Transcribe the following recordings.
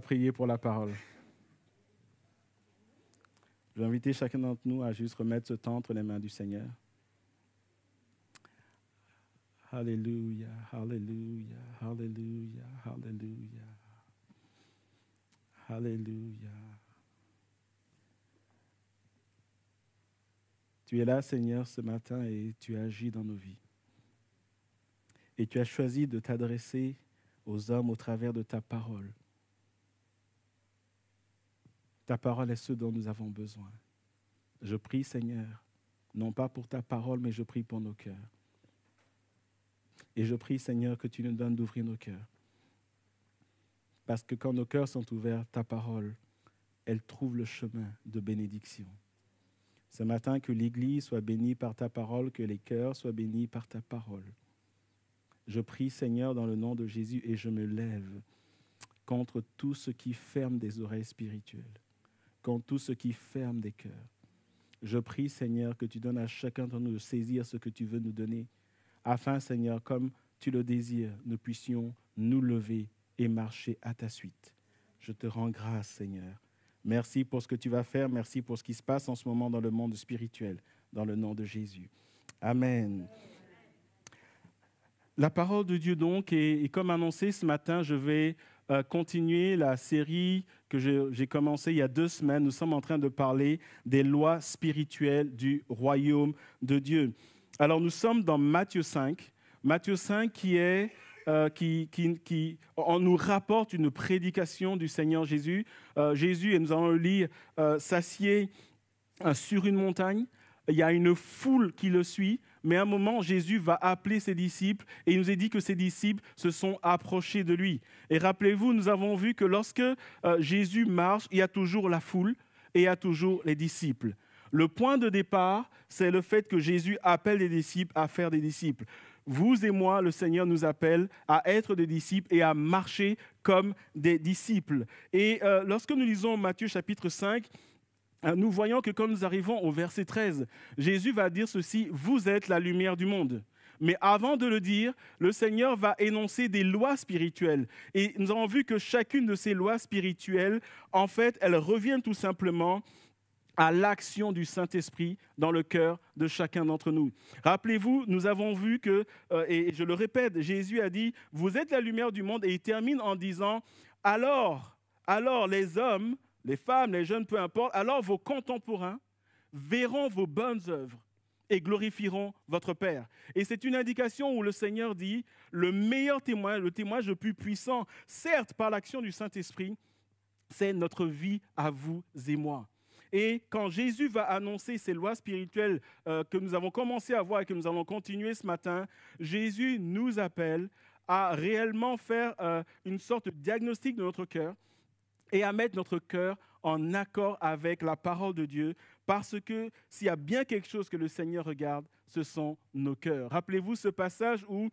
prier pour la parole. Je vais inviter chacun d'entre nous à juste remettre ce temps entre les mains du Seigneur. Alléluia, Alléluia, Alléluia, Alléluia. Alléluia. Tu es là, Seigneur, ce matin et tu agis dans nos vies. Et tu as choisi de t'adresser aux hommes au travers de ta parole. Ta parole est ce dont nous avons besoin. Je prie, Seigneur, non pas pour ta parole, mais je prie pour nos cœurs. Et je prie, Seigneur, que tu nous donnes d'ouvrir nos cœurs. Parce que quand nos cœurs sont ouverts, ta parole, elle trouve le chemin de bénédiction. Ce matin, que l'Église soit bénie par ta parole, que les cœurs soient bénis par ta parole. Je prie, Seigneur, dans le nom de Jésus, et je me lève contre tout ce qui ferme des oreilles spirituelles contre tout ce qui ferme des cœurs. Je prie, Seigneur, que tu donnes à chacun de nous de saisir ce que tu veux nous donner, afin, Seigneur, comme tu le désires, nous puissions nous lever et marcher à ta suite. Je te rends grâce, Seigneur. Merci pour ce que tu vas faire, merci pour ce qui se passe en ce moment dans le monde spirituel, dans le nom de Jésus. Amen. La parole de Dieu donc, et, comme annoncé ce matin, je vais euh, continuer la série que j'ai commencée il y a deux semaines. Nous sommes en train de parler des lois spirituelles du royaume de Dieu. Alors nous sommes dans Matthieu 5. Matthieu 5 qui est... Euh, qui, qui, qui on nous rapporte une prédication du Seigneur Jésus. Euh, Jésus, et nous allons le lire, s'assied sur une montagne. Il y a une foule qui le suit. Mais à un moment, Jésus va appeler ses disciples et il nous est dit que ses disciples se sont approchés de lui. Et rappelez-vous, nous avons vu que lorsque euh, Jésus marche, il y a toujours la foule et il y a toujours les disciples. Le point de départ, c'est le fait que Jésus appelle les disciples à faire des disciples. Vous et moi, le Seigneur nous appelle à être des disciples et à marcher comme des disciples. Et euh, lorsque nous lisons Matthieu chapitre 5, Hein, nous voyons que quand nous arrivons au verset 13, Jésus va dire ceci, vous êtes la lumière du monde. Mais avant de le dire, le Seigneur va énoncer des lois spirituelles. Et nous avons vu que chacune de ces lois spirituelles, en fait, elle reviennent tout simplement à l'action du Saint-Esprit dans le cœur de chacun d'entre nous. Rappelez-vous, nous avons vu que, euh, et je le répète, Jésus a dit, vous êtes la lumière du monde, et il termine en disant, alors, alors les hommes les femmes, les jeunes, peu importe, alors vos contemporains verront vos bonnes œuvres et glorifieront votre Père. Et c'est une indication où le Seigneur dit, le meilleur témoin, le témoignage le plus puissant, certes par l'action du Saint-Esprit, c'est notre vie à vous et moi. Et quand Jésus va annoncer ces lois spirituelles euh, que nous avons commencé à voir et que nous allons continuer ce matin, Jésus nous appelle à réellement faire euh, une sorte de diagnostic de notre cœur et à mettre notre cœur en accord avec la parole de Dieu, parce que s'il y a bien quelque chose que le Seigneur regarde, ce sont nos cœurs. Rappelez-vous ce passage où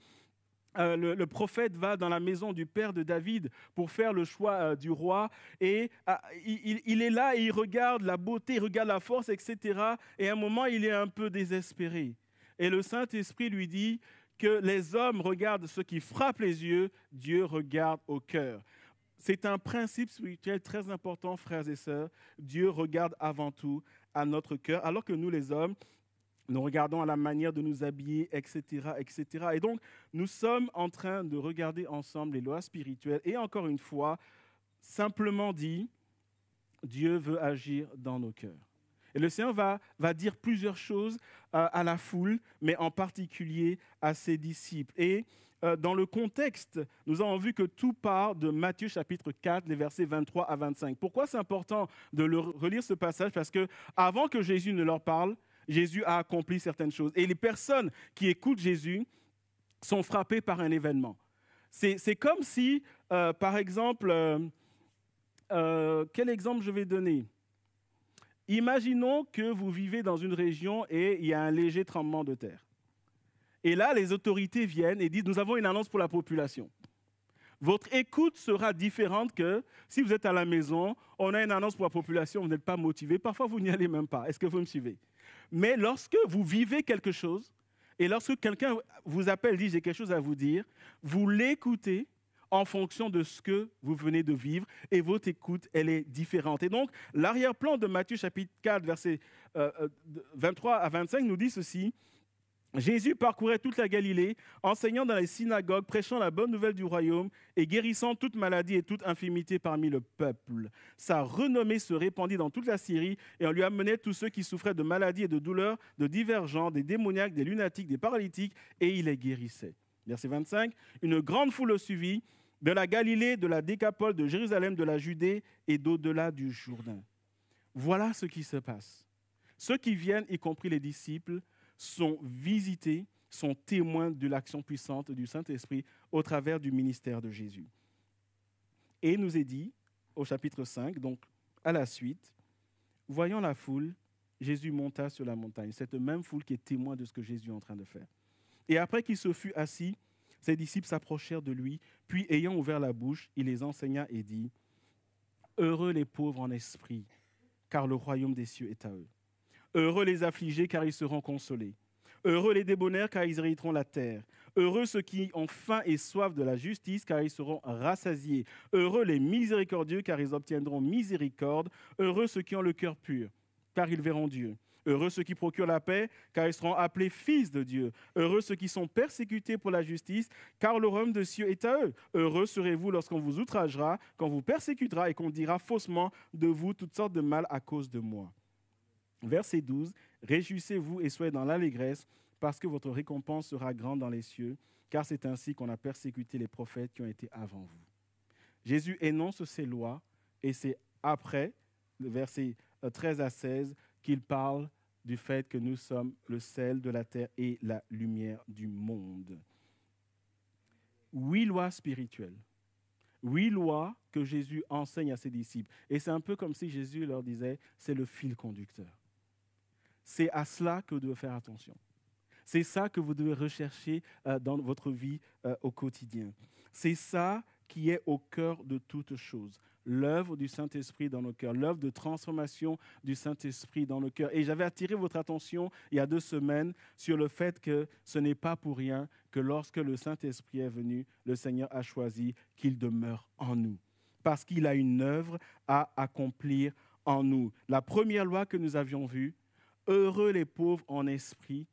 euh, le, prophète va dans la maison du père de David pour faire le choix euh, du roi et ah, il, est là et il regarde la beauté, il regarde la force, etc. Et à un moment, il est un peu désespéré. Et le Saint-Esprit lui dit que les hommes regardent ce qui frappe les yeux, Dieu regarde au cœur. C'est un principe spirituel très important, frères et sœurs. Dieu regarde avant tout à notre cœur, alors que nous, les hommes, nous regardons à la manière de nous habiller, etc., etc. Et donc, nous sommes en train de regarder ensemble les lois spirituelles. Et encore une fois, simplement dit, Dieu veut agir dans nos cœurs. Et le Seigneur va, va dire plusieurs choses euh, à la foule, mais en particulier à ses disciples. Et euh, dans le contexte, nous avons vu que tout part de Matthieu chapitre 4, les versets 23 à 25. Pourquoi c'est important de relire ce passage Parce que avant que Jésus ne leur parle, Jésus a accompli certaines choses. Et les personnes qui écoutent Jésus sont frappées par un événement. C'est comme si, euh, par exemple, euh, quel exemple je vais donner Imaginons que vous vivez dans une région et il y a un léger tremblement de terre. Et là, les autorités viennent et disent, nous avons une annonce pour la population. Votre écoute sera différente que si vous êtes à la maison, on a une annonce pour la population, vous n'êtes pas motivé, parfois vous n'y allez même pas. Est-ce que vous me suivez Mais lorsque vous vivez quelque chose, et lorsque quelqu'un vous appelle, dit j'ai quelque chose à vous dire, vous l'écoutez en fonction de ce que vous venez de vivre et votre écoute, elle est différente. Et donc, l'arrière-plan de Matthieu chapitre 4, versets 23 à 25 nous dit ceci, Jésus parcourait toute la Galilée, enseignant dans les synagogues, prêchant la bonne nouvelle du royaume et guérissant toute maladie et toute infirmité parmi le peuple. Sa renommée se répandit dans toute la Syrie et on lui amenait tous ceux qui souffraient de maladies et de douleurs de divers genres, des démoniaques, des lunatiques, des paralytiques, et il les guérissait. Verset 25, une grande foule le suivit de la Galilée, de la Décapole, de Jérusalem, de la Judée et d'au-delà du Jourdain. Voilà ce qui se passe. Ceux qui viennent, y compris les disciples, sont visités, sont témoins de l'action puissante du Saint-Esprit au travers du ministère de Jésus. Et il nous est dit au chapitre 5, donc à la suite, voyant la foule, Jésus monta sur la montagne, cette même foule qui est témoin de ce que Jésus est en train de faire. Et après qu'il se fut assis, ses disciples s'approchèrent de lui, puis ayant ouvert la bouche, il les enseigna et dit, Heureux les pauvres en esprit, car le royaume des cieux est à eux. Heureux les affligés, car ils seront consolés. Heureux les débonnaires, car ils hériteront la terre. Heureux ceux qui ont faim et soif de la justice, car ils seront rassasiés. Heureux les miséricordieux, car ils obtiendront miséricorde. Heureux ceux qui ont le cœur pur, car ils verront Dieu. Heureux ceux qui procurent la paix, car ils seront appelés fils de Dieu. Heureux ceux qui sont persécutés pour la justice, car le royaume de cieux est à eux. Heureux serez-vous lorsqu'on vous outragera, qu'on vous persécutera et qu'on dira faussement de vous toutes sortes de mal à cause de moi. Verset 12, Réjouissez-vous et soyez dans l'allégresse, parce que votre récompense sera grande dans les cieux, car c'est ainsi qu'on a persécuté les prophètes qui ont été avant vous. Jésus énonce ces lois, et c'est après, versets 13 euh, à 16, qu'il parle du fait que nous sommes le sel de la terre et la lumière du monde. Huit lois spirituelles, huit lois que Jésus enseigne à ses disciples. Et c'est un peu comme si Jésus leur disait, c'est le fil conducteur. C'est à cela que vous devez faire attention. C'est ça que vous devez rechercher euh, dans votre vie euh, au quotidien. C'est ça qui est au cœur de toute chose. L'œuvre du Saint-Esprit dans nos cœurs, l'œuvre de transformation du Saint-Esprit dans nos cœurs. Et j'avais attiré votre attention il y a deux semaines sur le fait que ce n'est pas pour rien que lorsque le Saint-Esprit est venu, le Seigneur a choisi qu'il demeure en nous, parce qu'il a une œuvre à accomplir en nous. La première loi que nous avions vue, Heureux les pauvres en esprit,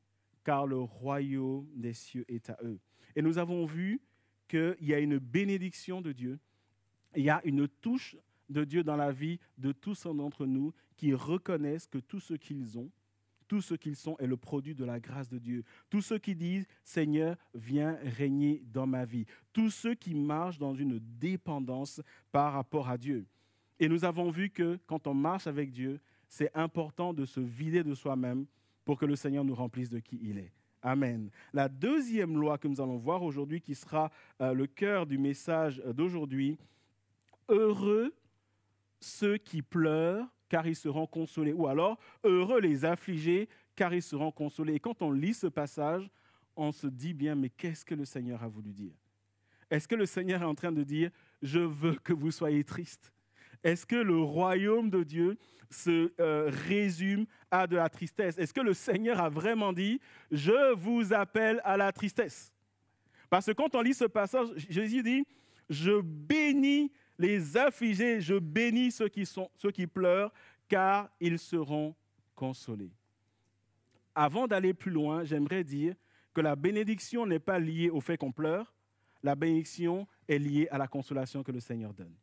car le royaume des cieux est à eux. Et nous avons vu qu'il y a une bénédiction de Dieu, il y a une touche de Dieu dans la vie de tous d'entre nous qui reconnaissent que tout ce qu'ils ont, tout ce qu'ils sont est le produit de la grâce de Dieu. Tous ceux qui disent Seigneur, viens régner dans ma vie. Tous ceux qui marchent dans une dépendance par rapport à Dieu. Et nous avons vu que quand on marche avec Dieu, c'est important de se vider de soi-même pour que le Seigneur nous remplisse de qui il est. Amen. La deuxième loi que nous allons voir aujourd'hui, qui sera euh, le cœur du message euh, d'aujourd'hui, heureux ceux qui pleurent, car ils seront consolés, ou alors heureux les affligés, car ils seront consolés. Et quand on lit ce passage, on se dit bien, mais qu'est-ce que le Seigneur a voulu dire Est-ce que le Seigneur est en train de dire, je veux que vous soyez tristes Est-ce que le royaume de Dieu, se euh, résume à de la tristesse Est-ce que le Seigneur a vraiment dit, je vous appelle à la tristesse Parce que quand on lit ce passage, Jésus dit, je bénis les affligés, je bénis ceux qui, sont, ceux qui pleurent, car ils seront consolés. Avant d'aller plus loin, j'aimerais dire que la bénédiction n'est pas liée au fait qu'on pleure, la bénédiction est liée à la consolation que le Seigneur donne.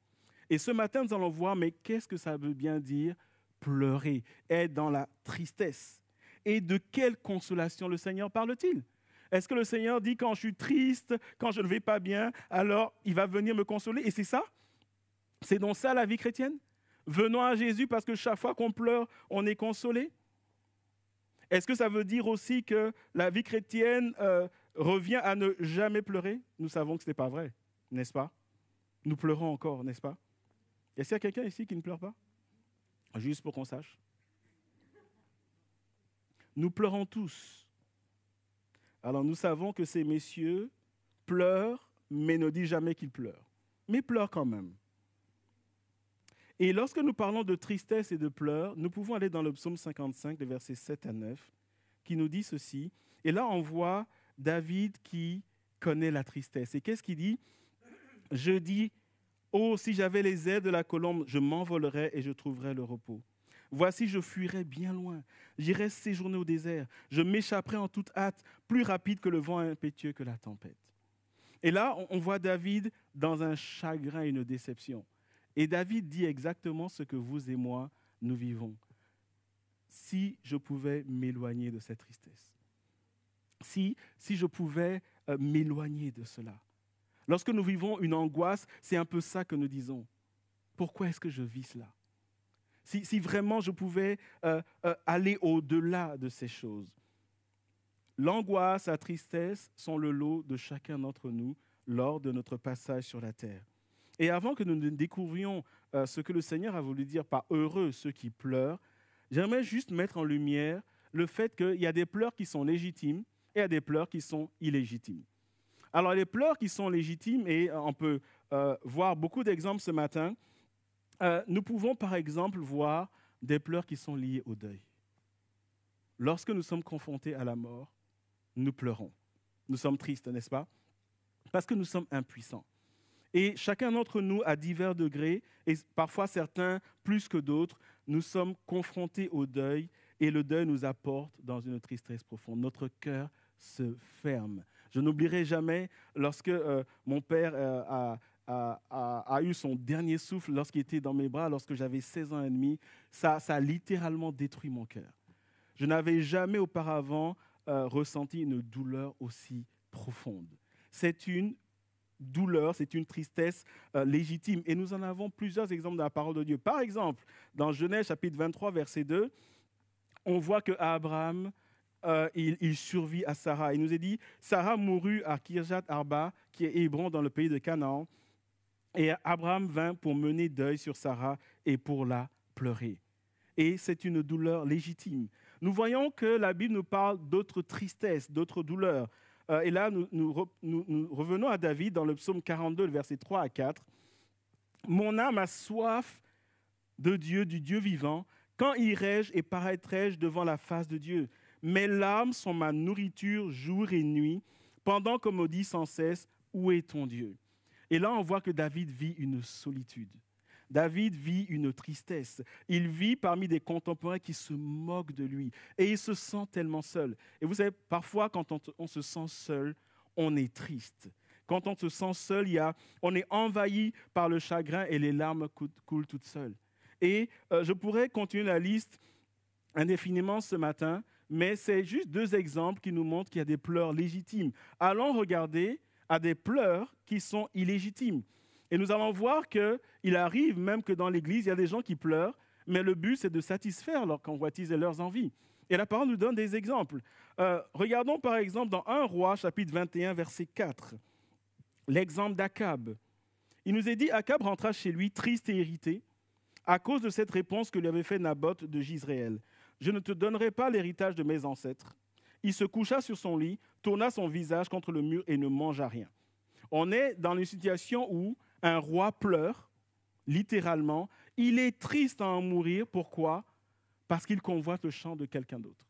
Et ce matin, nous allons voir, mais qu'est-ce que ça veut bien dire pleurer, est dans la tristesse. Et de quelle consolation le Seigneur parle-t-il Est-ce que le Seigneur dit quand je suis triste, quand je ne vais pas bien, alors il va venir me consoler Et c'est ça C'est donc ça la vie chrétienne Venons à Jésus parce que chaque fois qu'on pleure, on est consolé Est-ce que ça veut dire aussi que la vie chrétienne euh, revient à ne jamais pleurer Nous savons que ce n'est pas vrai, n'est-ce pas Nous pleurons encore, n'est-ce pas Est-ce qu'il y a quelqu'un ici qui ne pleure pas juste pour qu'on sache. Nous pleurons tous. Alors nous savons que ces messieurs pleurent, mais ne disent jamais qu'ils pleurent. Mais pleurent quand même. Et lorsque nous parlons de tristesse et de pleurs, nous pouvons aller dans le psaume 55, de versets 7 à 9, qui nous dit ceci. Et là, on voit David qui connaît la tristesse. Et qu'est-ce qu'il dit Je dis Oh, si j'avais les ailes de la colombe, je m'envolerais et je trouverais le repos. Voici, je fuirais bien loin, j'irais séjourner au désert, je m'échapperais en toute hâte, plus rapide que le vent impétueux que la tempête. Et là, on voit David dans un chagrin et une déception. Et David dit exactement ce que vous et moi, nous vivons. Si je pouvais m'éloigner de cette tristesse, si, si je pouvais euh, m'éloigner de cela, Lorsque nous vivons une angoisse, c'est un peu ça que nous disons. Pourquoi est-ce que je vis cela si, vraiment je pouvais euh, euh, aller au-delà de ces choses. L'angoisse, la tristesse sont le lot de chacun d'entre nous lors de notre passage sur la terre. Et avant que nous ne découvrions euh, ce que le Seigneur a voulu dire par heureux ceux qui pleurent, j'aimerais juste mettre en lumière le fait qu'il y a des pleurs qui sont légitimes et il y a des pleurs qui sont illégitimes. Alors les pleurs qui sont légitimes, et euh, on peut euh, voir beaucoup d'exemples ce matin, euh, nous pouvons par exemple voir des pleurs qui sont liées au deuil. Lorsque nous sommes confrontés à la mort, nous pleurons. Nous sommes tristes, n'est-ce pas Parce que nous sommes impuissants. Et chacun d'entre nous, à divers degrés, et parfois certains plus que d'autres, nous sommes confrontés au deuil et le deuil nous apporte dans une tristesse profonde. Notre cœur se ferme. Je n'oublierai jamais lorsque euh, mon père euh, a, eu son dernier souffle lorsqu'il était dans mes bras, lorsque j'avais 16 ans et demi. Ça, a littéralement détruit mon cœur. Je n'avais jamais auparavant euh, ressenti une douleur aussi profonde. C'est une douleur, c'est une tristesse légitime. Et nous en avons plusieurs exemples dans la parole de Dieu. Par exemple, dans Genèse chapitre 23, verset 2, on voit que Abraham euh, il, survit à Sarah. Il nous est dit, Sarah mourut à Kirjat Arba, qui est Hébron dans le pays de Canaan. Et Abraham vint pour mener deuil sur Sarah et pour la pleurer. Et c'est une douleur légitime. Nous voyons que la Bible nous parle d'autres tristesses, d'autres douleurs. Euh, et là, nous, nous, revenons à David dans le psaume 42, versets 3 à 4. Mon âme a soif de Dieu, du Dieu vivant. Quand irai-je et paraîtrai-je devant la face de Dieu mes larmes sont ma nourriture jour et nuit, pendant qu'on me dit sans cesse, où est ton Dieu Et là, on voit que David vit une solitude. David vit une tristesse. Il vit parmi des contemporains qui se moquent de lui. Et il se sent tellement seul. Et vous savez, parfois, quand on, se sent seul, on est triste. Quand on se sent seul, on est envahi par le chagrin et les larmes coulent, toutes seules. Et euh, je pourrais continuer la liste indéfiniment ce matin, mais c'est juste deux exemples qui nous montrent qu'il y a des pleurs légitimes. Allons regarder à des pleurs qui sont illégitimes. Et nous allons voir qu'il arrive même que dans l'Église, il y a des gens qui pleurent, mais le but, c'est de satisfaire leurs convoitises et leurs envies. Et la parole nous donne des exemples. Euh, regardons par exemple dans 1 Roi, chapitre 21, verset 4, l'exemple d'Akab. Il nous est dit Akab rentra chez lui triste et irrité à cause de cette réponse que lui avait faite Naboth de Jisraël. Je ne te donnerai pas l'héritage de mes ancêtres. Il se coucha sur son lit, tourna son visage contre le mur et ne mangea rien. On est dans une situation où un roi pleure, littéralement. Il est triste à en mourir. Pourquoi Parce qu'il convoite le champ de quelqu'un d'autre.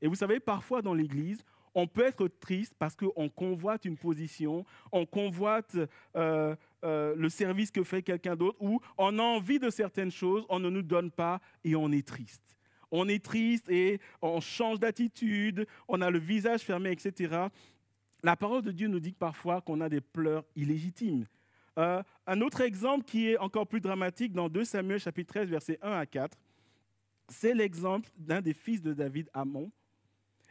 Et vous savez, parfois dans l'Église, on peut être triste parce qu'on convoite une position, on convoite euh, euh, le service que fait quelqu'un d'autre, ou on a envie de certaines choses, on ne nous donne pas et on est triste. On est triste et on change d'attitude, on a le visage fermé, etc. La parole de Dieu nous dit parfois qu'on a des pleurs illégitimes. Euh, un autre exemple qui est encore plus dramatique dans 2 Samuel chapitre 13 versets 1 à 4, c'est l'exemple d'un des fils de David, Amon.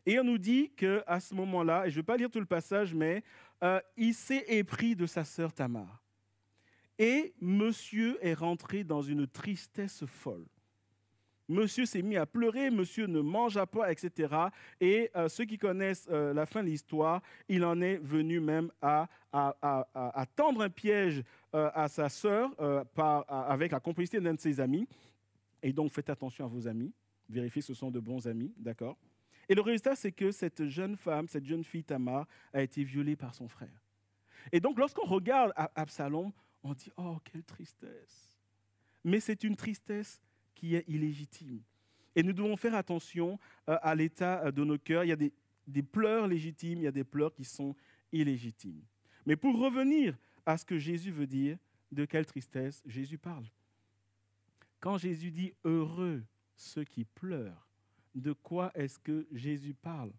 Et on nous dit que à ce moment-là, et je ne vais pas lire tout le passage, mais euh, il s'est épris de sa sœur Tamar. Et monsieur est rentré dans une tristesse folle. Monsieur s'est mis à pleurer, monsieur ne mangea pas, etc. Et euh, ceux qui connaissent euh, la fin de l'histoire, il en est venu même à, tendre un piège euh, à sa sœur avec la complicité d'un de ses amis. Et donc faites attention à vos amis, vérifiez ce sont de bons amis, d'accord Et le résultat, c'est que cette jeune femme, cette jeune fille Tamar, a été violée par son frère. Et donc lorsqu'on regarde Absalom, on dit, oh, quelle tristesse. Mais c'est une tristesse qui est illégitime. Et nous devons faire attention euh, à l'état euh, de nos cœurs. Il y a des, pleurs légitimes, il y a des pleurs qui sont illégitimes. Mais pour revenir à ce que Jésus veut dire, de quelle tristesse Jésus parle. Quand Jésus dit heureux ceux qui pleurent, de quoi est-ce que Jésus parle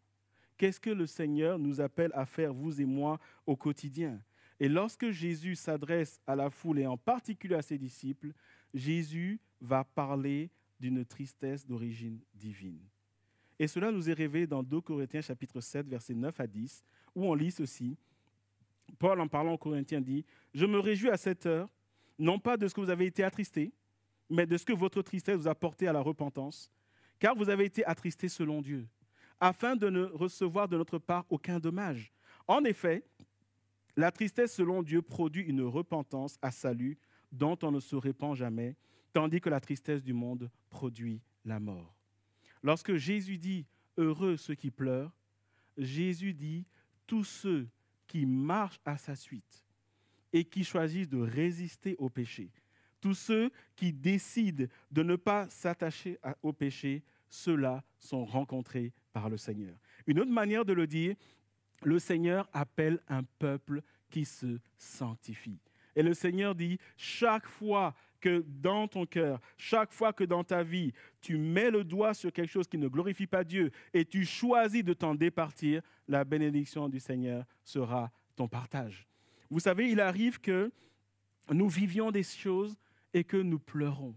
Qu'est-ce que le Seigneur nous appelle à faire, vous et moi, au quotidien Et lorsque Jésus s'adresse à la foule et en particulier à ses disciples, Jésus va parler d'une tristesse d'origine divine. Et cela nous est révélé dans 2 Corinthiens chapitre 7, versets 9 à 10, où on lit ceci. Paul, en parlant aux Corinthiens, dit, Je me réjouis à cette heure, non pas de ce que vous avez été attristés, mais de ce que votre tristesse vous a porté à la repentance, car vous avez été attristés selon Dieu, afin de ne recevoir de notre part aucun dommage. En effet, la tristesse selon Dieu produit une repentance à salut dont on ne se répand jamais, tandis que la tristesse du monde produit la mort. Lorsque Jésus dit Heureux ceux qui pleurent, Jésus dit Tous ceux qui marchent à sa suite et qui choisissent de résister au péché, tous ceux qui décident de ne pas s'attacher au péché, ceux-là sont rencontrés par le Seigneur. Une autre manière de le dire, le Seigneur appelle un peuple qui se sanctifie. Et le Seigneur dit, chaque fois que dans ton cœur, chaque fois que dans ta vie, tu mets le doigt sur quelque chose qui ne glorifie pas Dieu et tu choisis de t'en départir, la bénédiction du Seigneur sera ton partage. Vous savez, il arrive que nous vivions des choses et que nous pleurons.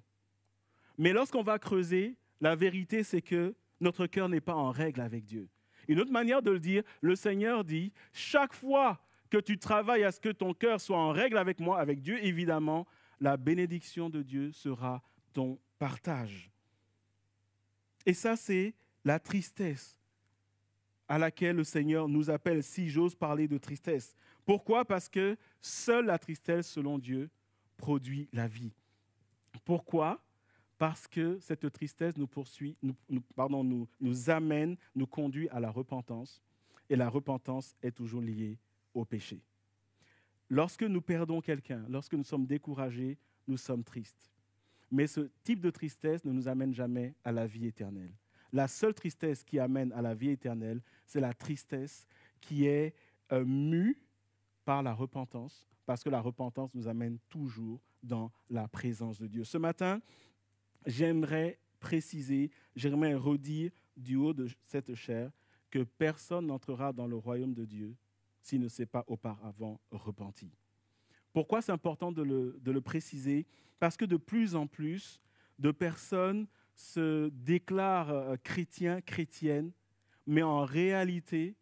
Mais lorsqu'on va creuser, la vérité, c'est que notre cœur n'est pas en règle avec Dieu. Une autre manière de le dire, le Seigneur dit, chaque fois que tu travailles à ce que ton cœur soit en règle avec moi, avec Dieu, évidemment, la bénédiction de Dieu sera ton partage. Et ça, c'est la tristesse à laquelle le Seigneur nous appelle, si j'ose parler de tristesse. Pourquoi Parce que seule la tristesse, selon Dieu, produit la vie. Pourquoi Parce que cette tristesse nous poursuit, nous, nous, nous amène, nous conduit à la repentance. Et la repentance est toujours liée au péché. Lorsque nous perdons quelqu'un, lorsque nous sommes découragés, nous sommes tristes. Mais ce type de tristesse ne nous amène jamais à la vie éternelle. La seule tristesse qui amène à la vie éternelle, c'est la tristesse qui est euh, mue par la repentance, parce que la repentance nous amène toujours dans la présence de Dieu. Ce matin, j'aimerais préciser, j'aimerais redire du haut de cette chair que personne n'entrera dans le royaume de Dieu s'il ne s'est pas auparavant repenti. Pourquoi c'est important de le, préciser Parce que de plus en plus de personnes se déclarent euh, chrétiens, chrétiennes, mais en réalité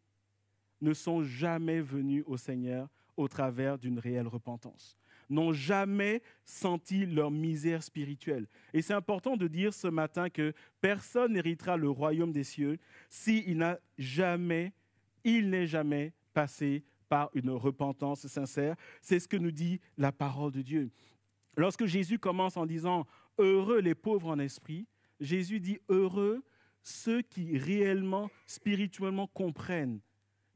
ne sont jamais venues au Seigneur au travers d'une réelle repentance, n'ont jamais senti leur misère spirituelle. Et c'est important de dire ce matin que personne n'héritera le royaume des cieux s'il n'a jamais, il n'est jamais passer par une repentance sincère. C'est ce que nous dit la parole de Dieu. Lorsque Jésus commence en disant Heureux les pauvres en esprit, Jésus dit Heureux ceux qui réellement, spirituellement comprennent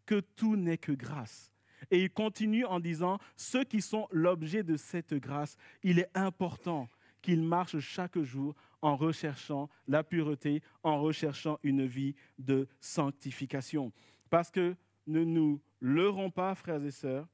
que tout n'est que grâce. Et il continue en disant, ceux qui sont l'objet de cette grâce, il est important qu'ils marchent chaque jour en recherchant la pureté, en recherchant une vie de sanctification. Parce que ne nous le rempart, frères et sœurs,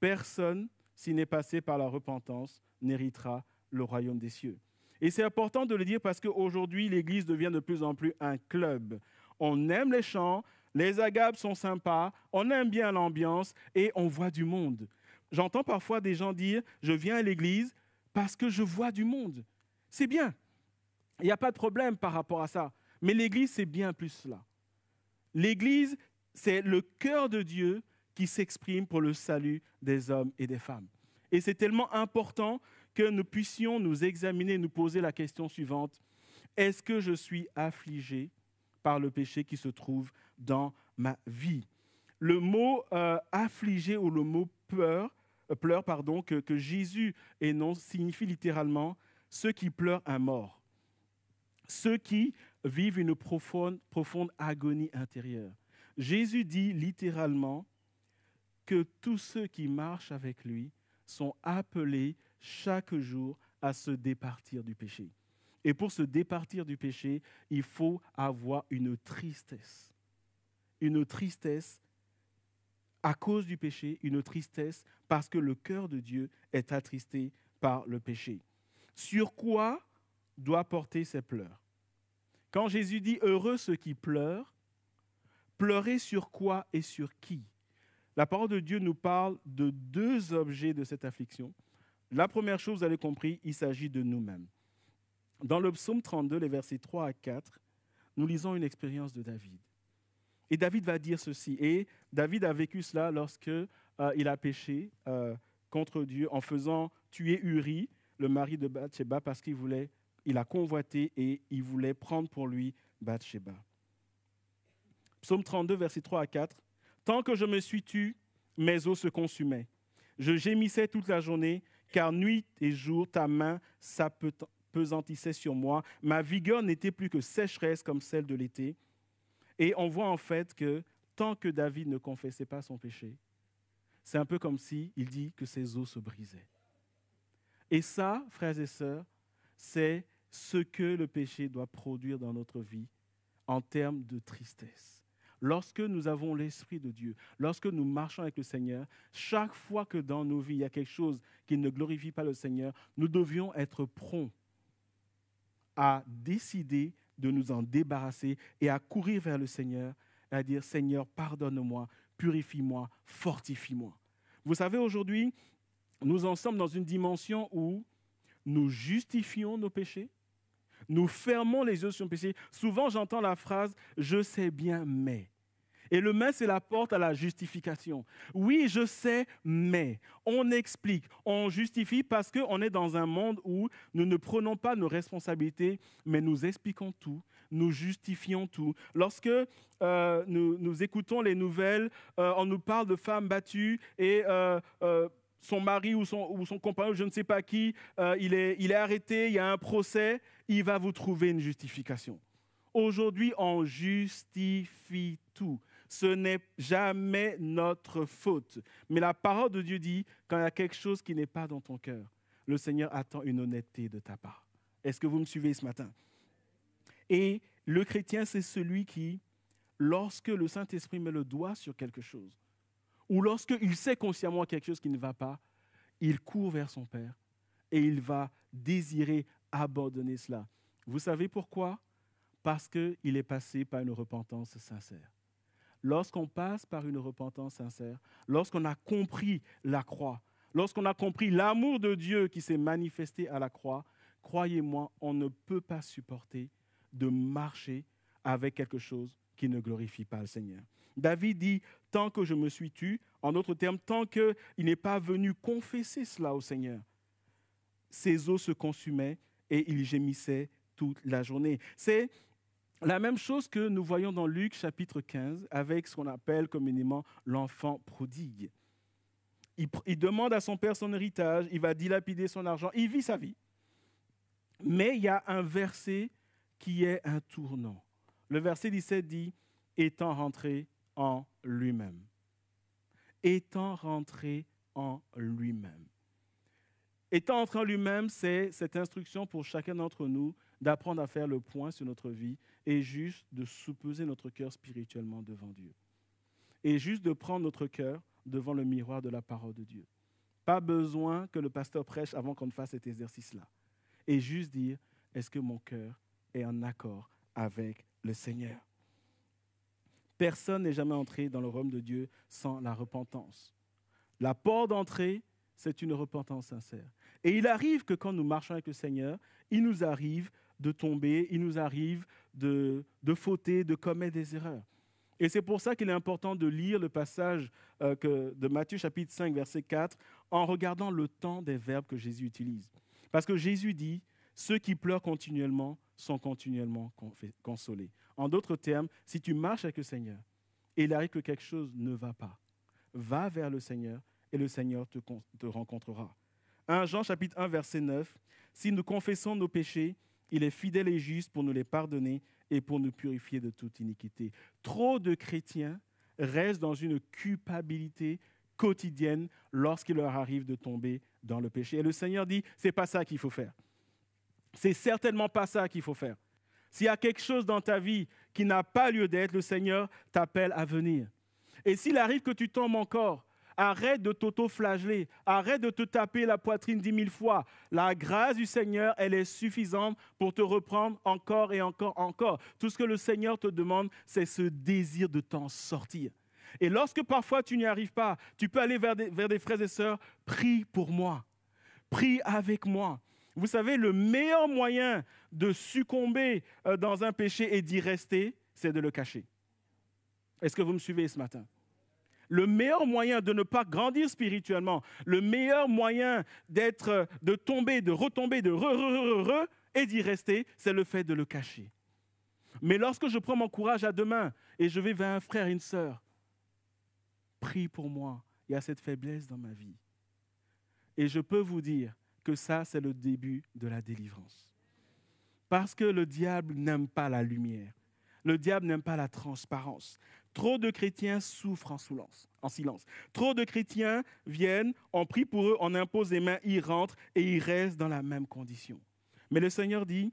personne, s'il n'est passé par la repentance, n'héritera le royaume des cieux. Et c'est important de le dire parce qu'aujourd'hui, l'Église devient de plus en plus un club. On aime les chants, les agapes sont sympas, on aime bien l'ambiance et on voit du monde. J'entends parfois des gens dire, je viens à l'Église parce que je vois du monde. C'est bien. Il n'y a pas de problème par rapport à ça. Mais l'Église, c'est bien plus cela. L'Église, c'est le cœur de Dieu qui s'exprime pour le salut des hommes et des femmes. Et c'est tellement important que nous puissions nous examiner, nous poser la question suivante. Est-ce que je suis affligé par le péché qui se trouve dans ma vie Le mot euh, affligé ou le mot euh, pleure pardon, que, que Jésus énonce signifie littéralement ceux qui pleurent à mort, ceux qui vivent une profonde agonie intérieure. Jésus dit littéralement que tous ceux qui marchent avec lui sont appelés chaque jour à se départir du péché. Et pour se départir du péché, il faut avoir une tristesse. Une tristesse à cause du péché, une tristesse parce que le cœur de Dieu est attristé par le péché. Sur quoi doit porter ses pleurs Quand Jésus dit heureux ceux qui pleurent, Pleurer sur quoi et sur qui La parole de Dieu nous parle de deux objets de cette affliction. La première chose, vous avez compris, il s'agit de nous-mêmes. Dans le psaume 32, les versets 3 à 4, nous lisons une expérience de David. Et David va dire ceci. Et David a vécu cela lorsque euh, il a péché euh, contre Dieu en faisant tuer Uri, le mari de Bathsheba, parce qu'il voulait, il a convoité et il voulait prendre pour lui Bathsheba. Psaume 32, versets 3 à 4. Tant que je me suis tu, mes os se consumaient. Je gémissais toute la journée, car nuit et jour, ta main s'apesantissait sur moi. Ma vigueur n'était plus que sécheresse comme celle de l'été. Et on voit en fait que tant que David ne confessait pas son péché, c'est un peu comme si il dit que ses os se brisaient. Et ça, frères et sœurs, c'est ce que le péché doit produire dans notre vie en termes de tristesse. Lorsque nous avons l'Esprit de Dieu, lorsque nous marchons avec le Seigneur, chaque fois que dans nos vies, il y a quelque chose qui ne glorifie pas le Seigneur, nous devions être prompts à décider de nous en débarrasser et à courir vers le Seigneur, et à dire Seigneur, pardonne-moi, purifie-moi, fortifie-moi. Vous savez, aujourd'hui, nous en sommes dans une dimension où nous justifions nos péchés, nous fermons les yeux sur le péché. Souvent, j'entends la phrase Je sais bien, mais. Et le mais, c'est la porte à la justification. Oui, je sais, mais on explique, on justifie parce qu'on est dans un monde où nous ne prenons pas nos responsabilités, mais nous expliquons tout, nous justifions tout. Lorsque euh, nous, écoutons les nouvelles, euh, on nous parle de femmes battues et euh, son mari ou son, compagnon, je ne sais pas qui, euh, il, est, il est arrêté, il y a un procès, il va vous trouver une justification. Aujourd'hui, on justifie tout. Ce n'est jamais notre faute. Mais la parole de Dieu dit, quand il y a quelque chose qui n'est pas dans ton cœur, le Seigneur attend une honnêteté de ta part. Est-ce que vous me suivez ce matin Et le chrétien, c'est celui qui, lorsque le Saint-Esprit met le doigt sur quelque chose, ou lorsqu'il sait consciemment quelque chose qui ne va pas, il court vers son Père et il va désirer abandonner cela. Vous savez pourquoi Parce qu'il est passé par une repentance sincère. Lorsqu'on passe par une repentance sincère, lorsqu'on a compris la croix, lorsqu'on a compris l'amour de Dieu qui s'est manifesté à la croix, croyez-moi, on ne peut pas supporter de marcher avec quelque chose qui ne glorifie pas le Seigneur. David dit, tant que je me suis tu, en d'autres termes, tant qu'il n'est pas venu confesser cela au Seigneur, ses os se consumaient et il gémissait toute la journée. C'est la même chose que nous voyons dans Luc chapitre 15 avec ce qu'on appelle communément l'enfant prodigue. Il, il, demande à son père son héritage, il va dilapider son argent, il vit sa vie. Mais il y a un verset qui est un tournant. Le verset 17 dit, étant rentré, en lui-même. Étant rentré en lui-même. Étant rentré en lui-même, c'est cette instruction pour chacun d'entre nous d'apprendre à faire le point sur notre vie et juste de soupeser notre cœur spirituellement devant Dieu. Et juste de prendre notre cœur devant le miroir de la parole de Dieu. Pas besoin que le pasteur prêche avant qu'on fasse cet exercice-là. Et juste dire, est-ce que mon cœur est en accord avec le Seigneur Personne n'est jamais entré dans le royaume de Dieu sans la repentance. La porte d'entrée, c'est une repentance sincère. Et il arrive que quand nous marchons avec le Seigneur, il nous arrive de tomber, il nous arrive de, de fauter, de commettre des erreurs. Et c'est pour ça qu'il est important de lire le passage euh, de Matthieu chapitre 5, verset 4, en regardant le temps des verbes que Jésus utilise. Parce que Jésus dit, ceux qui pleurent continuellement sont continuellement consolés. En d'autres termes, si tu marches avec le Seigneur et il arrive que quelque chose ne va pas, va vers le Seigneur et le Seigneur te, rencontrera. 1 Jean chapitre 1 verset 9, si nous confessons nos péchés, il est fidèle et juste pour nous les pardonner et pour nous purifier de toute iniquité. Trop de chrétiens restent dans une culpabilité quotidienne lorsqu'il leur arrive de tomber dans le péché. Et le Seigneur dit, c'est pas ça qu'il faut faire. C'est certainement pas ça qu'il faut faire. S'il y a quelque chose dans ta vie qui n'a pas lieu d'être, le Seigneur t'appelle à venir. Et s'il arrive que tu tombes encore, arrête de t'auto-flageller, arrête de te taper la poitrine dix mille fois. La grâce du Seigneur, elle est suffisante pour te reprendre encore et encore, encore. Tout ce que le Seigneur te demande, c'est ce désir de t'en sortir. Et lorsque parfois tu n'y arrives pas, tu peux aller vers des, vers des frères et sœurs, prie pour moi, prie avec moi. Vous savez, le meilleur moyen de succomber euh, dans un péché et d'y rester, c'est de le cacher. Est-ce que vous me suivez ce matin le meilleur moyen de ne pas grandir spirituellement, le meilleur moyen d'être, euh, de tomber, de retomber, de re, re, re, re et d'y rester, c'est le fait de le cacher. Mais lorsque je prends mon courage à demain et je vais vers un frère et une sœur, prie pour moi, il y a cette faiblesse dans ma vie. Et je peux vous dire que ça, c'est le début de la délivrance. Parce que le diable n'aime pas la lumière. Le diable n'aime pas la transparence. Trop de chrétiens souffrent en silence. Trop de chrétiens viennent, on prie pour eux, on impose les mains, ils rentrent et ils restent dans la même condition. Mais le Seigneur dit,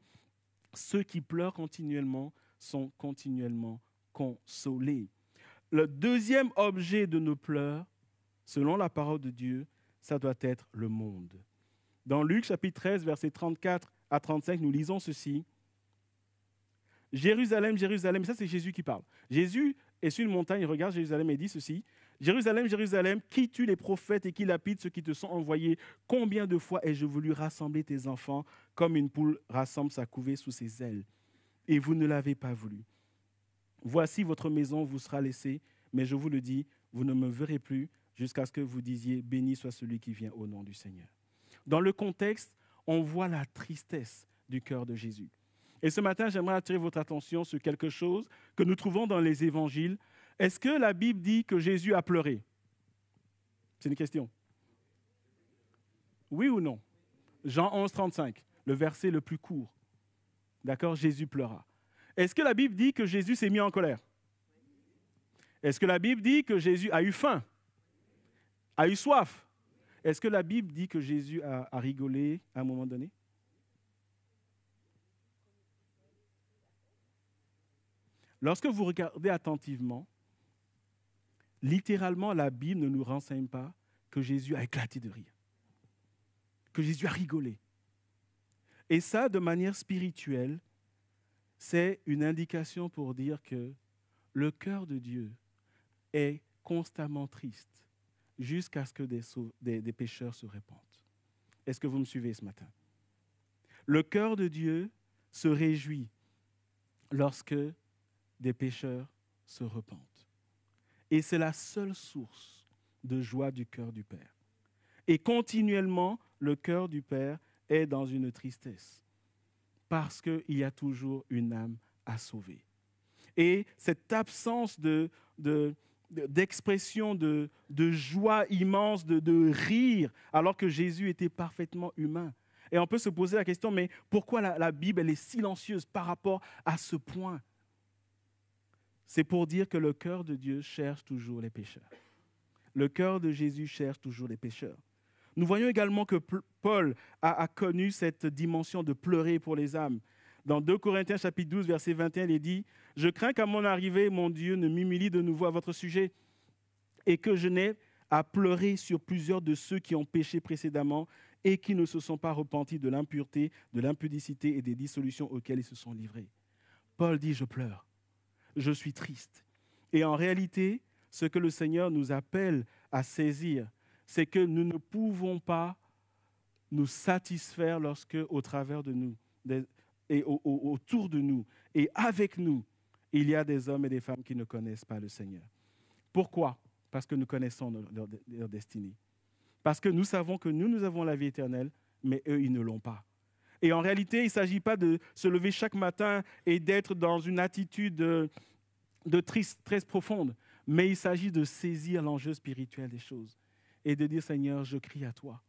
ceux qui pleurent continuellement sont continuellement consolés. Le deuxième objet de nos pleurs, selon la parole de Dieu, ça doit être le monde. Dans Luc chapitre 13, versets 34 à 35, nous lisons ceci. Jérusalem, Jérusalem, ça c'est Jésus qui parle. Jésus est sur une montagne, il regarde Jérusalem et dit ceci. Jérusalem, Jérusalem, qui tue les prophètes et qui lapide ceux qui te sont envoyés, combien de fois ai-je voulu rassembler tes enfants comme une poule rassemble sa couvée sous ses ailes Et vous ne l'avez pas voulu. Voici votre maison vous sera laissée, mais je vous le dis, vous ne me verrez plus jusqu'à ce que vous disiez, béni soit celui qui vient au nom du Seigneur. Dans le contexte, on voit la tristesse du cœur de Jésus. Et ce matin, j'aimerais attirer votre attention sur quelque chose que nous trouvons dans les évangiles. Est-ce que la Bible dit que Jésus a pleuré C'est une question. Oui ou non Jean 11, 35, le verset le plus court. D'accord Jésus pleura. Est-ce que la Bible dit que Jésus s'est mis en colère Est-ce que la Bible dit que Jésus a eu faim A eu soif est-ce que la Bible dit que Jésus a, rigolé à un moment donné Lorsque vous regardez attentivement, littéralement, la Bible ne nous renseigne pas que Jésus a éclaté de rire, que Jésus a rigolé. Et ça, de manière spirituelle, c'est une indication pour dire que le cœur de Dieu est constamment triste jusqu'à ce que des, pécheurs se répandent. Est-ce que vous me suivez ce matin Le cœur de Dieu se réjouit lorsque des pécheurs se repentent. Et c'est la seule source de joie du cœur du Père. Et continuellement, le cœur du Père est dans une tristesse, parce qu'il y a toujours une âme à sauver. Et cette absence de, d'expression de, joie immense, de, rire, alors que Jésus était parfaitement humain. Et on peut se poser la question, mais pourquoi la, Bible elle est silencieuse par rapport à ce point C'est pour dire que le cœur de Dieu cherche toujours les pécheurs. Le cœur de Jésus cherche toujours les pécheurs. Nous voyons également que Paul a connu cette dimension de pleurer pour les âmes. Dans 2 Corinthiens chapitre 12, verset 21, il dit, Je crains qu'à mon arrivée, mon Dieu ne m'humilie de nouveau à votre sujet et que je n'ai à pleurer sur plusieurs de ceux qui ont péché précédemment et qui ne se sont pas repentis de l'impureté, de l'impudicité et des dissolutions auxquelles ils se sont livrés. Paul dit, je pleure, je suis triste. Et en réalité, ce que le Seigneur nous appelle à saisir, c'est que nous ne pouvons pas nous satisfaire lorsque, au travers de nous, des, et autour de nous et avec nous, il y a des hommes et des femmes qui ne connaissent pas le Seigneur. Pourquoi Parce que nous connaissons leur, destinée. Parce que nous savons que nous, nous avons la vie éternelle, mais eux, ils ne l'ont pas. Et en réalité, il ne s'agit pas de se lever chaque matin et d'être dans une attitude de, de tristesse profonde, mais il s'agit de saisir l'enjeu spirituel des choses et de dire, Seigneur, je crie à toi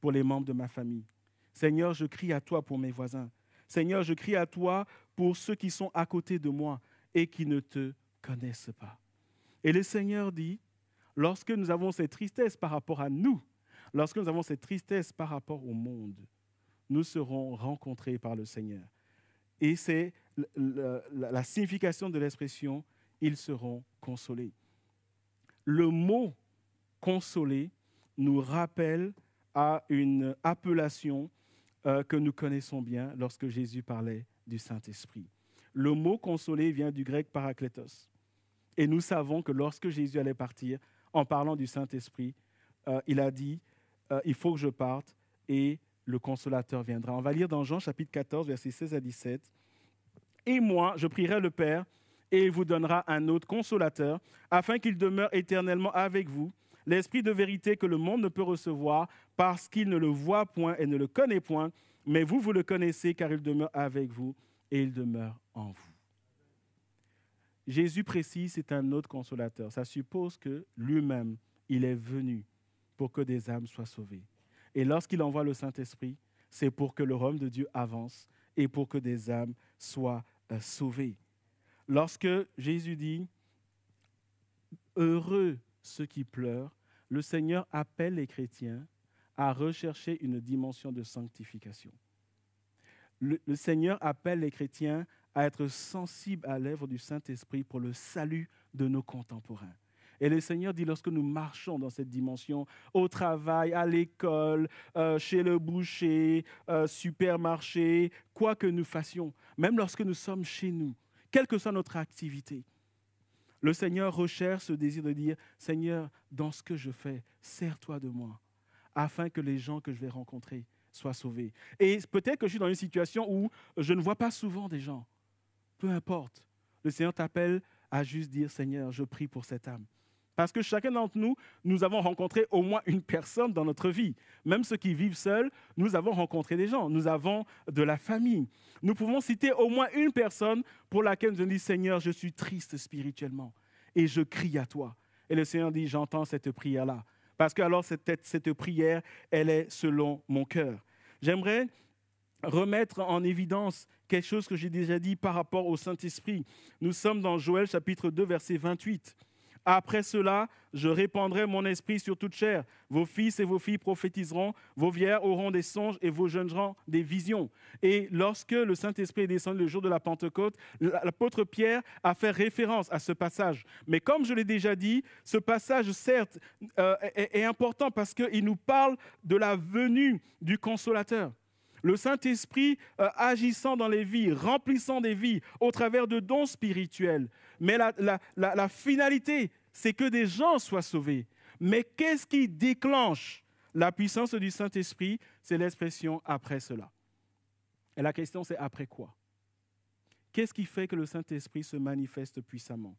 pour les membres de ma famille. Seigneur, je crie à toi pour mes voisins. Seigneur, je crie à toi pour ceux qui sont à côté de moi et qui ne te connaissent pas. Et le Seigneur dit, lorsque nous avons cette tristesse par rapport à nous, lorsque nous avons cette tristesse par rapport au monde, nous serons rencontrés par le Seigneur. Et c'est la signification de l'expression ils seront consolés. Le mot consolé nous rappelle à une appellation euh, que nous connaissons bien lorsque Jésus parlait du Saint-Esprit. Le mot consoler vient du grec parakletos. Et nous savons que lorsque Jésus allait partir, en parlant du Saint-Esprit, euh, il a dit, euh, il faut que je parte et le consolateur viendra. On va lire dans Jean chapitre 14, versets 16 à 17. Et moi, je prierai le Père et il vous donnera un autre consolateur, afin qu'il demeure éternellement avec vous l'esprit de vérité que le monde ne peut recevoir parce qu'il ne le voit point et ne le connaît point, mais vous, vous le connaissez car il demeure avec vous et il demeure en vous. Jésus précise, c'est un autre consolateur. Ça suppose que lui-même, il est venu pour que des âmes soient sauvées. Et lorsqu'il envoie le Saint-Esprit, c'est pour que le royaume de Dieu avance et pour que des âmes soient euh, sauvées. Lorsque Jésus dit, heureux ceux qui pleurent, le Seigneur appelle les chrétiens à rechercher une dimension de sanctification. Le, Seigneur appelle les chrétiens à être sensibles à l'œuvre du Saint-Esprit pour le salut de nos contemporains. Et le Seigneur dit, lorsque nous marchons dans cette dimension, au travail, à l'école, euh, chez le boucher, euh, supermarché, quoi que nous fassions, même lorsque nous sommes chez nous, quelle que soit notre activité, le Seigneur recherche ce désir de dire, Seigneur, dans ce que je fais, sers-toi de moi, afin que les gens que je vais rencontrer soient sauvés. Et peut-être que je suis dans une situation où je ne vois pas souvent des gens. Peu importe. Le Seigneur t'appelle à juste dire, Seigneur, je prie pour cette âme. Parce que chacun d'entre nous, nous avons rencontré au moins une personne dans notre vie. Même ceux qui vivent seuls, nous avons rencontré des gens, nous avons de la famille. Nous pouvons citer au moins une personne pour laquelle nous dit Seigneur, je suis triste spirituellement et je crie à toi. Et le Seigneur dit, j'entends cette prière-là. Parce que alors cette, cette prière, elle est selon mon cœur. J'aimerais remettre en évidence quelque chose que j'ai déjà dit par rapport au Saint-Esprit. Nous sommes dans Joël chapitre 2, verset 28. Après cela, je répandrai mon esprit sur toute chair. Vos fils et vos filles prophétiseront, vos vieillards auront des songes et vos jeunes gens des visions. Et lorsque le Saint-Esprit est le jour de la Pentecôte, l'apôtre Pierre a fait référence à ce passage. Mais comme je l'ai déjà dit, ce passage, certes, euh, est important parce qu'il nous parle de la venue du consolateur. Le Saint-Esprit euh, agissant dans les vies, remplissant des vies au travers de dons spirituels. Mais la, finalité, c'est que des gens soient sauvés. Mais qu'est-ce qui déclenche la puissance du Saint-Esprit C'est l'expression après cela. Et la question, c'est après quoi Qu'est-ce qui fait que le Saint-Esprit se manifeste puissamment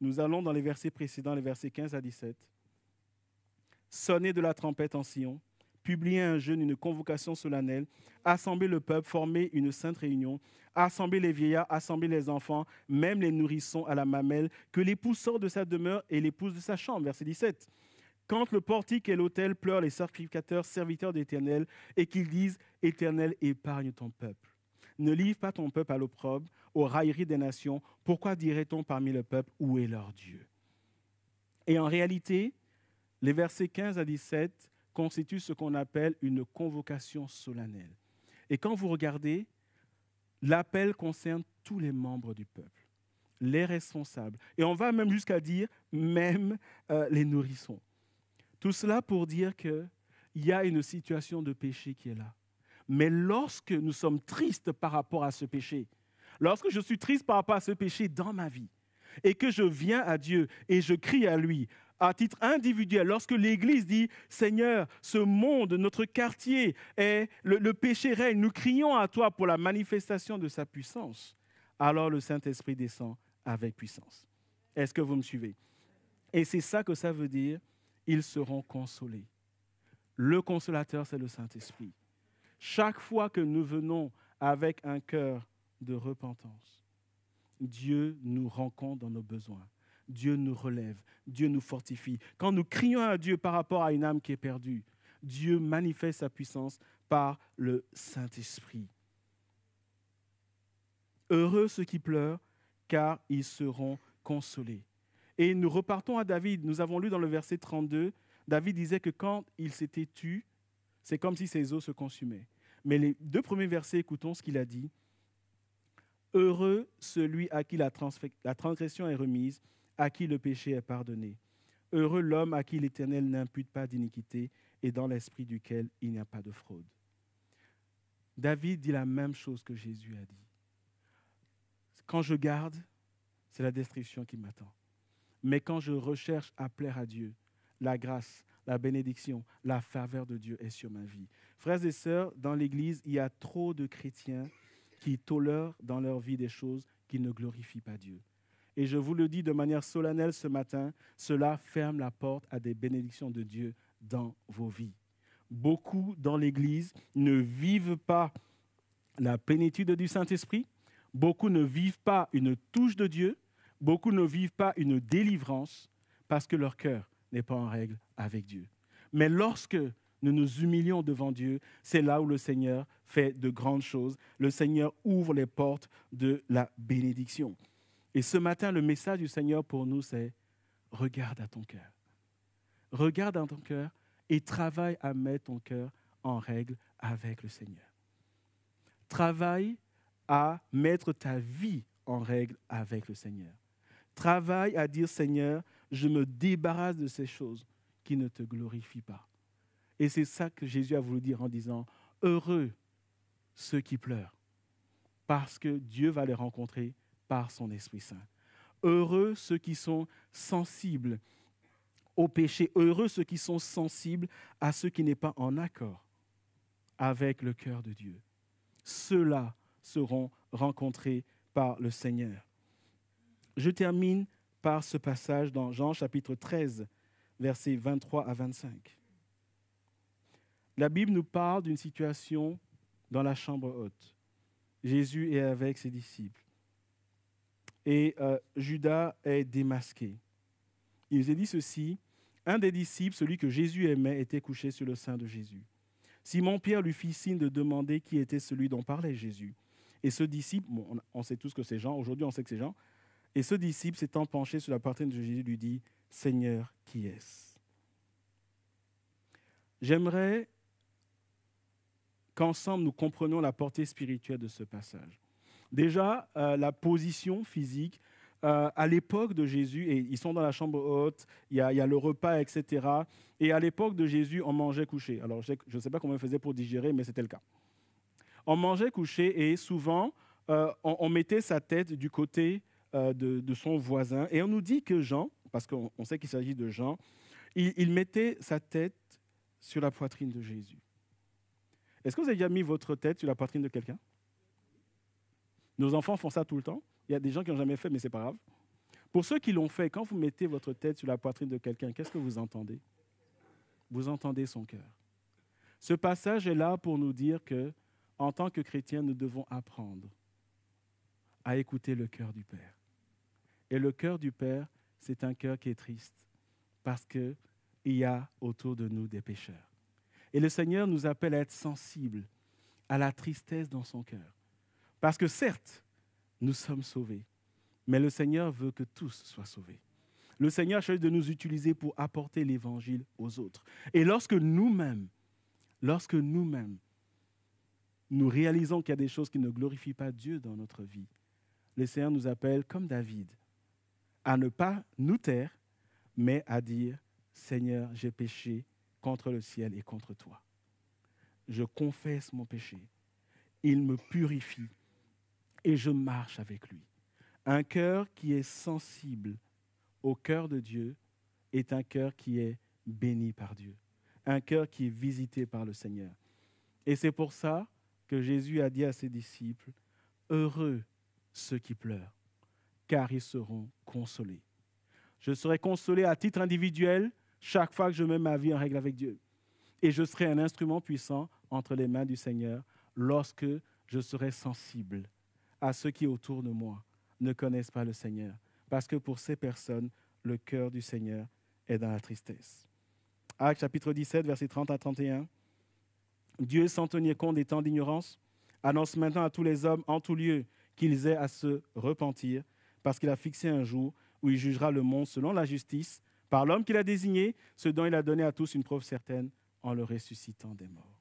Nous allons dans les versets précédents, les versets 15 à 17. Sonnez de la trompette en Sion, publier un jeûne, une convocation solennelle, assembler le peuple, former une sainte réunion, assembler les vieillards, assembler les enfants, même les nourrissons à la mamelle, que l'épouse sort de sa demeure et l'épouse de sa chambre. Verset 17. Quand le portique et l'autel pleurent les sacrificateurs, serviteurs d'Éternel, et qu'ils disent Éternel, épargne ton peuple. Ne livre pas ton peuple à l'opprobre, aux railleries des nations. Pourquoi dirait-on parmi le peuple Où est leur Dieu Et en réalité, les versets 15 à 17 constitue ce qu'on appelle une convocation solennelle. Et quand vous regardez, l'appel concerne tous les membres du peuple, les responsables, et on va même jusqu'à dire même euh, les nourrissons. Tout cela pour dire qu'il y a une situation de péché qui est là. Mais lorsque nous sommes tristes par rapport à ce péché, lorsque je suis triste par rapport à ce péché dans ma vie, et que je viens à Dieu et je crie à lui, à titre individuel, lorsque l'Église dit Seigneur, ce monde, notre quartier, est le, péché règne, nous crions à toi pour la manifestation de sa puissance, alors le Saint-Esprit descend avec puissance. Est-ce que vous me suivez Et c'est ça que ça veut dire, ils seront consolés. Le consolateur, c'est le Saint-Esprit. Chaque fois que nous venons avec un cœur de repentance, Dieu nous rencontre dans nos besoins Dieu nous relève, Dieu nous fortifie. Quand nous crions à Dieu par rapport à une âme qui est perdue, Dieu manifeste sa puissance par le Saint-Esprit. Heureux ceux qui pleurent, car ils seront consolés. Et nous repartons à David. Nous avons lu dans le verset 32, David disait que quand il s'était tu, c'est comme si ses os se consumaient. Mais les deux premiers versets, écoutons ce qu'il a dit. Heureux celui à qui la, transgression est remise, à qui le péché est pardonné. Heureux l'homme à qui l'Éternel n'impute pas d'iniquité et dans l'esprit duquel il n'y a pas de fraude. David dit la même chose que Jésus a dit. Quand je garde, c'est la destruction qui m'attend. Mais quand je recherche à plaire à Dieu, la grâce, la bénédiction, la faveur de Dieu est sur ma vie. Frères et sœurs, dans l'Église, il y a trop de chrétiens qui tolèrent dans leur vie des choses qui ne glorifient pas Dieu. Et je vous le dis de manière solennelle ce matin, cela ferme la porte à des bénédictions de Dieu dans vos vies. Beaucoup dans l'Église ne vivent pas la plénitude du Saint-Esprit, beaucoup ne vivent pas une touche de Dieu, beaucoup ne vivent pas une délivrance parce que leur cœur n'est pas en règle avec Dieu. Mais lorsque nous nous humilions devant Dieu, c'est là où le Seigneur fait de grandes choses. Le Seigneur ouvre les portes de la bénédiction. Et ce matin, le message du Seigneur pour nous, c'est regarde à ton cœur. Regarde à ton cœur et travaille à mettre ton cœur en règle avec le Seigneur. Travaille à mettre ta vie en règle avec le Seigneur. Travaille à dire, Seigneur, je me débarrasse de ces choses qui ne te glorifient pas. Et c'est ça que Jésus a voulu dire en disant, heureux ceux qui pleurent, parce que Dieu va les rencontrer par son Esprit Saint. Heureux ceux qui sont sensibles au péché, heureux ceux qui sont sensibles à ce qui n'est pas en accord avec le cœur de Dieu. Ceux-là seront rencontrés par le Seigneur. Je termine par ce passage dans Jean chapitre 13, versets 23 à 25. La Bible nous parle d'une situation dans la chambre haute. Jésus est avec ses disciples et euh, Judas est démasqué. Il nous a dit ceci, un des disciples, celui que Jésus aimait, était couché sur le sein de Jésus. Simon-Pierre lui fit signe de demander qui était celui dont parlait Jésus. Et ce disciple, on sait tous que c'est Jean, aujourd'hui on sait que c'est Jean, et ce disciple s'étant penché sur la poitrine de Jésus lui dit, Seigneur, qui est-ce J'aimerais qu'ensemble nous comprenions la portée spirituelle de ce passage. Déjà, euh, la position physique, euh, à l'époque de Jésus, et ils sont dans la chambre haute, il y, a, le repas, etc. Et à l'époque de Jésus, on mangeait couché. Alors, je ne sais pas comment ils faisait pour digérer, mais c'était le cas. On mangeait couché et souvent, euh, on, mettait sa tête du côté de, son voisin. Et on nous dit que Jean, parce qu'on sait qu'il s'agit de Jean, il, il, mettait sa tête sur la poitrine de Jésus. Est-ce que vous avez déjà mis votre tête sur la poitrine de quelqu'un nos enfants font ça tout le temps. Il y a des gens qui n'ont jamais fait, mais c'est pas grave. Pour ceux qui l'ont fait, quand vous mettez votre tête sur la poitrine de quelqu'un, qu'est-ce que vous entendez Vous entendez son cœur. Ce passage est là pour nous dire que, en tant que chrétiens, nous devons apprendre à écouter le cœur du Père. Et le cœur du Père, c'est un cœur qui est triste parce qu'il y a autour de nous des pécheurs. Et le Seigneur nous appelle à être sensibles à la tristesse dans son cœur. Parce que certes, nous sommes sauvés, mais le Seigneur veut que tous soient sauvés. Le Seigneur choisit de nous utiliser pour apporter l'évangile aux autres. Et lorsque nous-mêmes, lorsque nous-mêmes, nous réalisons qu'il y a des choses qui ne glorifient pas Dieu dans notre vie, le Seigneur nous appelle, comme David, à ne pas nous taire, mais à dire, Seigneur, j'ai péché contre le ciel et contre toi. Je confesse mon péché. Il me purifie et je marche avec lui. Un cœur qui est sensible au cœur de Dieu est un cœur qui est béni par Dieu, un cœur qui est visité par le Seigneur. Et c'est pour ça que Jésus a dit à ses disciples, Heureux ceux qui pleurent, car ils seront consolés. Je serai consolé à titre individuel chaque fois que je mets ma vie en règle avec Dieu. Et je serai un instrument puissant entre les mains du Seigneur lorsque je serai sensible à ceux qui autour de moi ne connaissent pas le Seigneur, parce que pour ces personnes, le cœur du Seigneur est dans la tristesse. Acte chapitre 17, versets 30 à 31. Dieu, sans tenir compte des temps d'ignorance, annonce maintenant à tous les hommes en tout lieu qu'ils aient à se repentir, parce qu'il a fixé un jour où il jugera le monde selon la justice, par l'homme qu'il a désigné, ce dont il a donné à tous une preuve certaine en le ressuscitant des morts.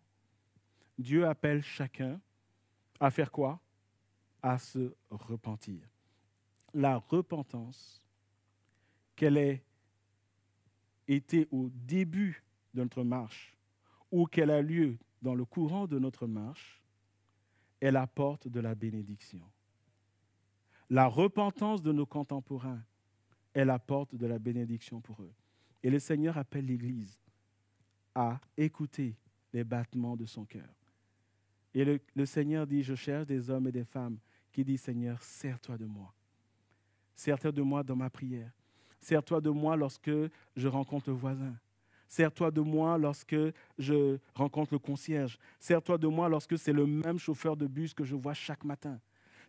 Dieu appelle chacun à faire quoi à se repentir. La repentance, qu'elle ait été au début de notre marche ou qu'elle a lieu dans le courant de notre marche, elle apporte de la bénédiction. La repentance de nos contemporains, elle apporte de la bénédiction pour eux. Et le Seigneur appelle l'Église à écouter les battements de son cœur. Et le, le Seigneur dit, je cherche des hommes et des femmes qui dit, Seigneur, sers-toi de moi. Sers-toi de moi dans ma prière. Sers-toi de moi lorsque je rencontre le voisin. Sers-toi de moi lorsque je rencontre le concierge. Sers-toi de moi lorsque c'est le même chauffeur de bus que je vois chaque matin.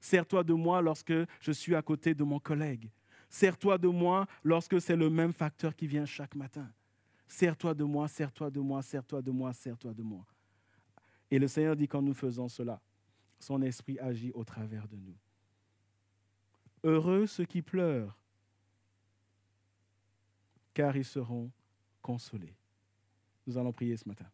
Sers-toi de moi lorsque je suis à côté de mon collègue. Sers-toi de moi lorsque c'est le même facteur qui vient chaque matin. Sers-toi de moi, sers-toi de moi, sers-toi de moi, sers-toi de moi. Et le Seigneur dit quand nous faisons cela, son esprit agit au travers de nous. Heureux ceux qui pleurent, car ils seront consolés. Nous allons prier ce matin.